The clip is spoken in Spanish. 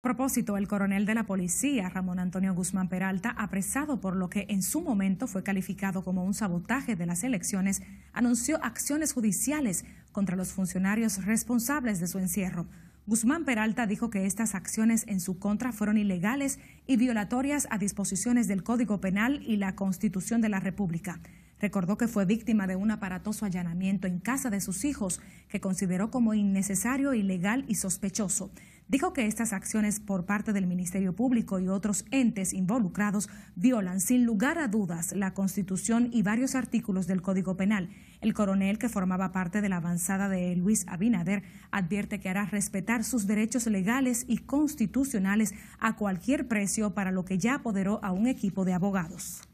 propósito, el coronel de la policía, Ramón Antonio Guzmán Peralta, apresado por lo que en su momento fue calificado como un sabotaje de las elecciones, anunció acciones judiciales contra los funcionarios responsables de su encierro. Guzmán Peralta dijo que estas acciones en su contra fueron ilegales y violatorias a disposiciones del Código Penal y la Constitución de la República. Recordó que fue víctima de un aparatoso allanamiento en casa de sus hijos que consideró como innecesario, ilegal y sospechoso dijo que estas acciones por parte del Ministerio Público y otros entes involucrados violan sin lugar a dudas la Constitución y varios artículos del Código Penal. El coronel, que formaba parte de la avanzada de Luis Abinader, advierte que hará respetar sus derechos legales y constitucionales a cualquier precio para lo que ya apoderó a un equipo de abogados.